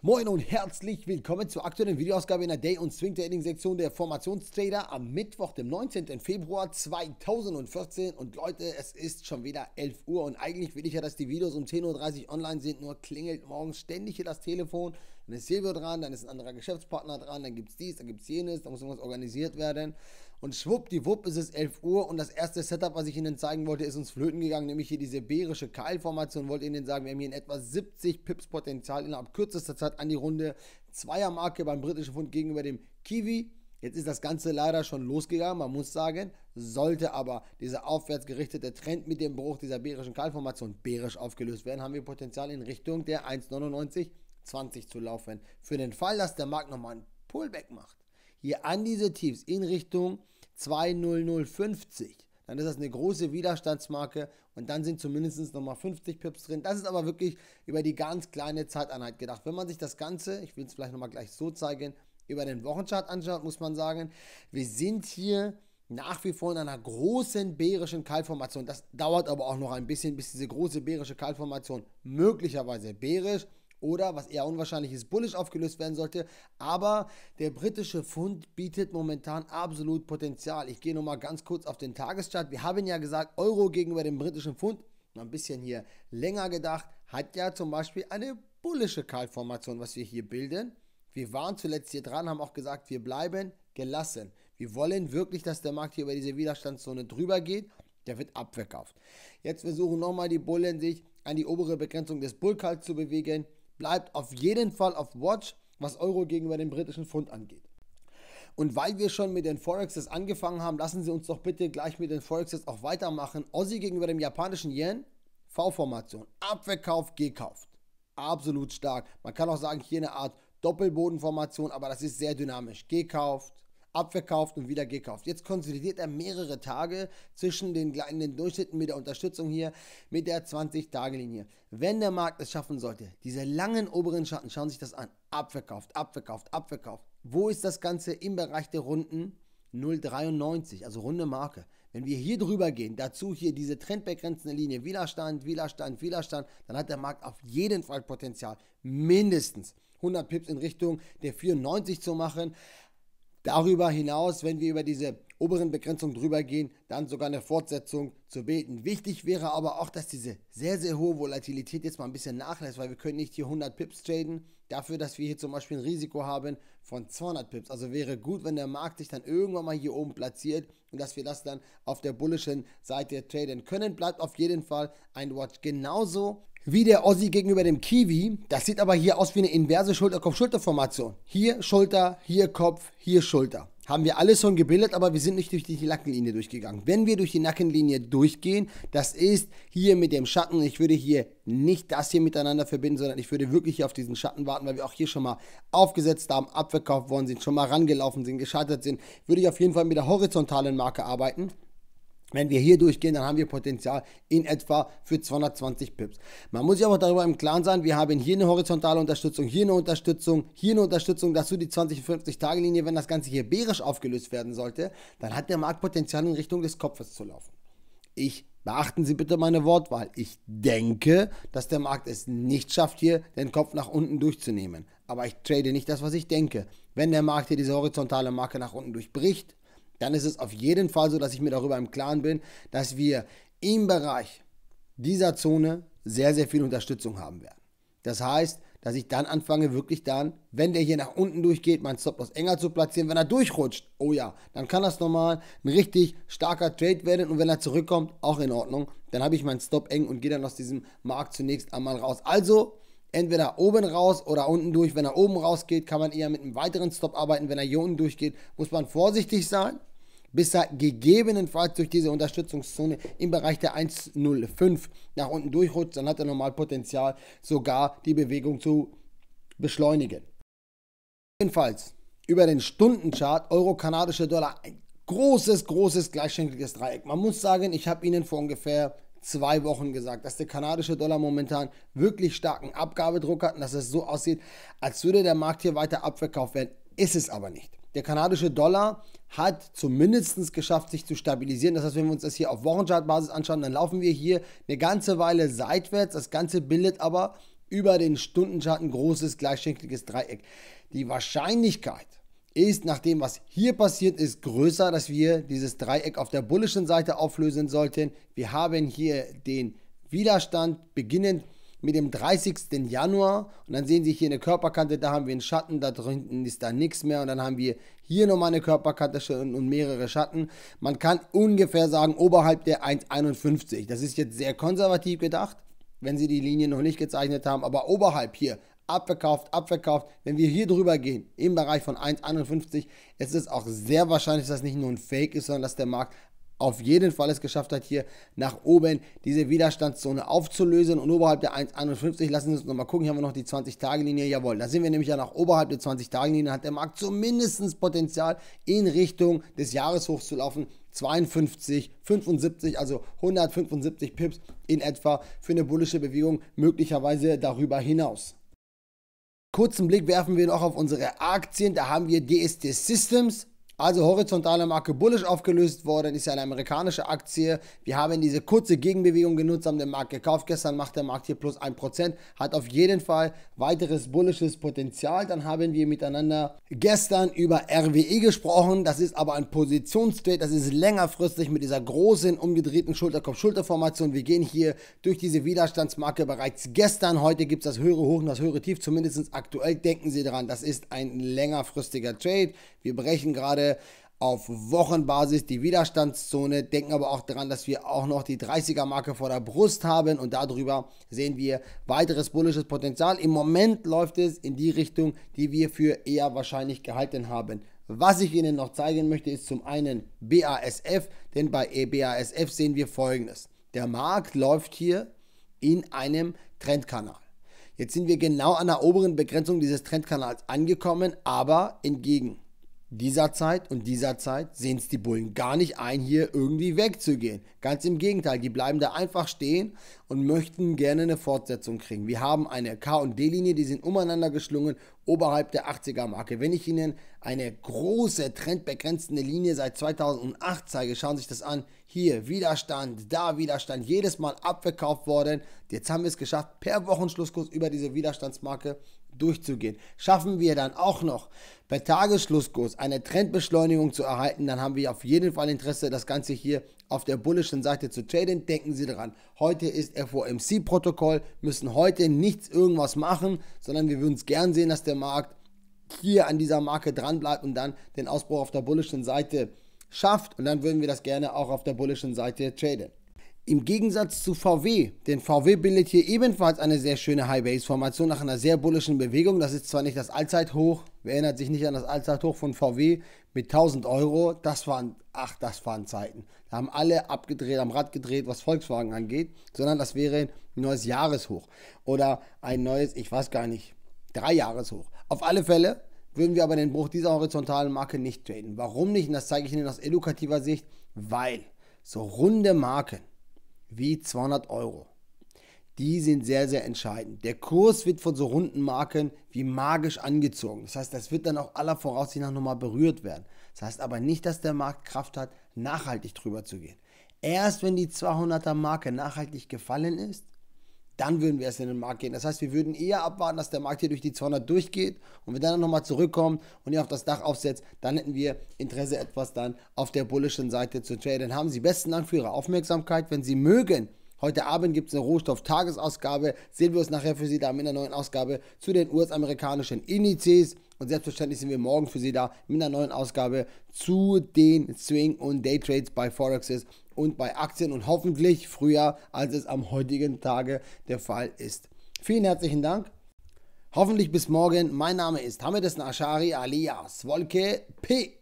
Moin und herzlich willkommen zur aktuellen Videoausgabe in der Day- und Swing-Trading-Sektion der Formationstrader am Mittwoch, dem 19. Februar 2014. Und Leute, es ist schon wieder 11 Uhr und eigentlich will ich ja, dass die Videos um 10.30 Uhr online sind, nur klingelt morgens ständig hier das Telefon dann ist Silvio dran, dann ist ein anderer Geschäftspartner dran, dann gibt es dies, dann gibt es jenes, da muss irgendwas organisiert werden. Und schwuppdiwupp ist es 11 Uhr und das erste Setup, was ich Ihnen zeigen wollte, ist uns flöten gegangen, nämlich hier diese bärische Keilformation. Wollte Ihnen sagen, wir haben hier in etwa 70 Pips Potenzial innerhalb kürzester Zeit an die Runde. Zweiermarke beim britischen Fund gegenüber dem Kiwi. Jetzt ist das Ganze leider schon losgegangen, man muss sagen, sollte aber dieser aufwärts gerichtete Trend mit dem Bruch dieser bärischen Kahlformation bärisch aufgelöst werden, haben wir Potenzial in Richtung der 1,99 20 zu laufen. Für den Fall, dass der Markt nochmal einen Pullback macht. Hier an diese Tiefs in Richtung 20050. Dann ist das eine große Widerstandsmarke und dann sind zumindest nochmal 50 Pips drin. Das ist aber wirklich über die ganz kleine Zeiteinheit gedacht. Wenn man sich das Ganze, ich will es vielleicht nochmal gleich so zeigen, über den Wochenchart anschaut, muss man sagen, wir sind hier nach wie vor in einer großen bärischen Kaltformation. Das dauert aber auch noch ein bisschen, bis diese große bärische Kaltformation möglicherweise bärisch ist oder, was eher unwahrscheinlich ist, bullisch aufgelöst werden sollte. Aber der britische Pfund bietet momentan absolut Potenzial. Ich gehe nochmal ganz kurz auf den Tageschart. Wir haben ja gesagt, Euro gegenüber dem britischen Pfund, noch ein bisschen hier länger gedacht, hat ja zum Beispiel eine bullische Kaltformation, was wir hier bilden. Wir waren zuletzt hier dran, haben auch gesagt, wir bleiben gelassen. Wir wollen wirklich, dass der Markt hier über diese Widerstandszone drüber geht. Der wird abverkauft. Jetzt versuchen nochmal die Bullen sich an die obere Begrenzung des Bullcalls zu bewegen. Bleibt auf jeden Fall auf Watch, was Euro gegenüber dem britischen Pfund angeht. Und weil wir schon mit den Forexes angefangen haben, lassen Sie uns doch bitte gleich mit den Forexes auch weitermachen. Aussie gegenüber dem japanischen Yen, V-Formation. Abverkauf, gekauft. Absolut stark. Man kann auch sagen, hier eine Art Doppelbodenformation, aber das ist sehr dynamisch. Gekauft, abverkauft und wieder gekauft. Jetzt konsolidiert er mehrere Tage zwischen den, den Durchschnitten mit der Unterstützung hier, mit der 20-Tage-Linie. Wenn der Markt es schaffen sollte, diese langen oberen Schatten, schauen Sie sich das an, abverkauft, abverkauft, abverkauft. Wo ist das Ganze im Bereich der Runden? 0,93, also runde Marke. Wenn wir hier drüber gehen, dazu hier diese trendbegrenzende Linie, Widerstand, Widerstand, Widerstand, dann hat der Markt auf jeden Fall Potenzial, mindestens 100 Pips in Richtung der 94 zu machen. Darüber hinaus, wenn wir über diese oberen Begrenzungen drüber gehen, dann sogar eine Fortsetzung zu beten. Wichtig wäre aber auch, dass diese sehr, sehr hohe Volatilität jetzt mal ein bisschen nachlässt, weil wir können nicht hier 100 Pips traden, dafür, dass wir hier zum Beispiel ein Risiko haben von 200 Pips. Also wäre gut, wenn der Markt sich dann irgendwann mal hier oben platziert und dass wir das dann auf der bullischen Seite traden können. Bleibt auf jeden Fall ein Watch. Genauso wie der Ossi gegenüber dem Kiwi. Das sieht aber hier aus wie eine inverse Schulter-Kopf-Schulter-Formation. Hier Schulter, hier Kopf, hier Schulter. Haben wir alles schon gebildet, aber wir sind nicht durch die Nackenlinie durchgegangen. Wenn wir durch die Nackenlinie durchgehen, das ist hier mit dem Schatten. Ich würde hier nicht das hier miteinander verbinden, sondern ich würde wirklich hier auf diesen Schatten warten, weil wir auch hier schon mal aufgesetzt haben, abverkauft worden sind, schon mal rangelaufen sind, gescheitert sind. Würde ich auf jeden Fall mit der horizontalen Marke arbeiten. Wenn wir hier durchgehen, dann haben wir Potenzial in etwa für 220 Pips. Man muss sich aber darüber im Klaren sein, wir haben hier eine horizontale Unterstützung, hier eine Unterstützung, hier eine Unterstützung, dazu die 20-50-Tage-Linie. Wenn das Ganze hier bärisch aufgelöst werden sollte, dann hat der Markt Potenzial in Richtung des Kopfes zu laufen. Ich beachten Sie bitte meine Wortwahl. Ich denke, dass der Markt es nicht schafft, hier den Kopf nach unten durchzunehmen. Aber ich trade nicht das, was ich denke. Wenn der Markt hier diese horizontale Marke nach unten durchbricht, dann ist es auf jeden Fall so, dass ich mir darüber im Klaren bin, dass wir im Bereich dieser Zone sehr, sehr viel Unterstützung haben werden. Das heißt, dass ich dann anfange, wirklich dann, wenn der hier nach unten durchgeht, meinen Stop-Loss enger zu platzieren. Wenn er durchrutscht, oh ja, dann kann das nochmal ein richtig starker Trade werden. Und wenn er zurückkommt, auch in Ordnung. Dann habe ich meinen Stop eng und gehe dann aus diesem Markt zunächst einmal raus. Also, entweder oben raus oder unten durch. Wenn er oben rausgeht, kann man eher mit einem weiteren Stop arbeiten. Wenn er hier unten durchgeht, muss man vorsichtig sein bis er gegebenenfalls durch diese Unterstützungszone im Bereich der 1,05 nach unten durchrutscht, dann hat er nochmal Potenzial, sogar die Bewegung zu beschleunigen. Jedenfalls über den Stundenchart Euro-Kanadische Dollar ein großes, großes gleichschenkliges Dreieck. Man muss sagen, ich habe Ihnen vor ungefähr zwei Wochen gesagt, dass der kanadische Dollar momentan wirklich starken Abgabedruck hat und dass es so aussieht, als würde der Markt hier weiter abverkauft werden. Ist es aber nicht. Der kanadische Dollar hat zumindest geschafft, sich zu stabilisieren. Das heißt, wenn wir uns das hier auf Wochenchart-Basis anschauen, dann laufen wir hier eine ganze Weile seitwärts. Das Ganze bildet aber über den Stundenchart ein großes gleichschenkliges Dreieck. Die Wahrscheinlichkeit ist nach dem, was hier passiert ist, größer, dass wir dieses Dreieck auf der bullischen Seite auflösen sollten. Wir haben hier den Widerstand beginnend mit dem 30. Januar und dann sehen Sie hier eine Körperkante, da haben wir einen Schatten, da drunten ist da nichts mehr und dann haben wir hier nochmal eine Körperkante und mehrere Schatten. Man kann ungefähr sagen oberhalb der 1,51. Das ist jetzt sehr konservativ gedacht, wenn Sie die Linie noch nicht gezeichnet haben, aber oberhalb hier abverkauft, abverkauft. Wenn wir hier drüber gehen, im Bereich von 1,51, ist es auch sehr wahrscheinlich, dass das nicht nur ein Fake ist, sondern dass der Markt auf jeden Fall es geschafft hat, hier nach oben diese Widerstandszone aufzulösen. Und oberhalb der 1,51, lassen Sie uns nochmal gucken, hier haben wir noch die 20-Tage-Linie. Jawohl, da sind wir nämlich ja nach oberhalb der 20-Tage-Linie, hat der Markt zumindest Potenzial in Richtung des Jahreshochs zu laufen. 52, 75, also 175 Pips in etwa für eine bullische Bewegung, möglicherweise darüber hinaus. Kurzen Blick werfen wir noch auf unsere Aktien. Da haben wir DST Systems, also horizontal am Marke bullish aufgelöst worden, ist ja eine amerikanische Aktie. Wir haben diese kurze Gegenbewegung genutzt, haben den Markt gekauft. Gestern macht der Markt hier plus 1%, hat auf jeden Fall weiteres bullisches Potenzial. Dann haben wir miteinander gestern über RWE gesprochen. Das ist aber ein Positionstrade, das ist längerfristig mit dieser großen umgedrehten Schulterkopf-Schulterformation. Wir gehen hier durch diese Widerstandsmarke bereits gestern. Heute gibt es das höhere Hoch und das höhere Tief, zumindest aktuell. Denken Sie daran, das ist ein längerfristiger Trade. Wir brechen gerade auf Wochenbasis die Widerstandszone, denken aber auch daran, dass wir auch noch die 30er Marke vor der Brust haben und darüber sehen wir weiteres bullisches Potenzial. Im Moment läuft es in die Richtung, die wir für eher wahrscheinlich gehalten haben. Was ich Ihnen noch zeigen möchte, ist zum einen BASF, denn bei EBASF sehen wir folgendes. Der Markt läuft hier in einem Trendkanal. Jetzt sind wir genau an der oberen Begrenzung dieses Trendkanals angekommen, aber entgegen dieser Zeit und dieser Zeit sehen es die Bullen gar nicht ein, hier irgendwie wegzugehen. Ganz im Gegenteil, die bleiben da einfach stehen und möchten gerne eine Fortsetzung kriegen. Wir haben eine K- und D-Linie, die sind umeinander geschlungen, oberhalb der 80er-Marke. Wenn ich Ihnen eine große, trendbegrenzende Linie seit 2008 zeige, schauen Sie sich das an. Hier Widerstand, da Widerstand, jedes Mal abverkauft worden. Jetzt haben wir es geschafft, per Wochenschlusskurs über diese Widerstandsmarke durchzugehen. Schaffen wir dann auch noch per Tagesschlusskurs eine Trendbeschleunigung zu erhalten, dann haben wir auf jeden Fall Interesse, das Ganze hier auf der bullischen Seite zu traden. Denken Sie daran, heute ist FOMC-Protokoll, müssen heute nichts irgendwas machen, sondern wir würden es gern sehen, dass der Markt hier an dieser Marke dran bleibt und dann den Ausbruch auf der bullischen Seite schafft und dann würden wir das gerne auch auf der bullischen Seite traden. Im Gegensatz zu VW, denn VW bildet hier ebenfalls eine sehr schöne High-Base-Formation nach einer sehr bullischen Bewegung. Das ist zwar nicht das Allzeithoch, wer erinnert sich nicht an das Allzeithoch von VW mit 1000 Euro. Das waren, ach, das waren Zeiten. Da haben alle abgedreht, am Rad gedreht, was Volkswagen angeht, sondern das wäre ein neues Jahreshoch oder ein neues, ich weiß gar nicht, Dreijahreshoch. Auf alle Fälle würden wir aber den Bruch dieser horizontalen Marke nicht traden. Warum nicht? Und das zeige ich Ihnen aus edukativer Sicht, weil so runde Marken wie 200 Euro. Die sind sehr, sehr entscheidend. Der Kurs wird von so runden Marken wie magisch angezogen. Das heißt, das wird dann auch aller Voraussicht nach nochmal berührt werden. Das heißt aber nicht, dass der Markt Kraft hat, nachhaltig drüber zu gehen. Erst wenn die 200er Marke nachhaltig gefallen ist, dann würden wir erst in den Markt gehen. Das heißt, wir würden eher abwarten, dass der Markt hier durch die 200 durchgeht und wir dann nochmal zurückkommen und hier auf das Dach aufsetzt, dann hätten wir Interesse etwas dann auf der bullischen Seite zu traden. Haben Sie besten Dank für Ihre Aufmerksamkeit. Wenn Sie mögen, Heute Abend gibt es eine Rohstoff-Tagesausgabe. Sehen wir uns nachher für Sie da mit einer neuen Ausgabe zu den US-amerikanischen Indizes. Und selbstverständlich sind wir morgen für Sie da mit einer neuen Ausgabe zu den Swing- und Daytrades bei Forexes und bei Aktien und hoffentlich früher, als es am heutigen Tage der Fall ist. Vielen herzlichen Dank. Hoffentlich bis morgen. Mein Name ist Hamedes Nashari alias Wolke P.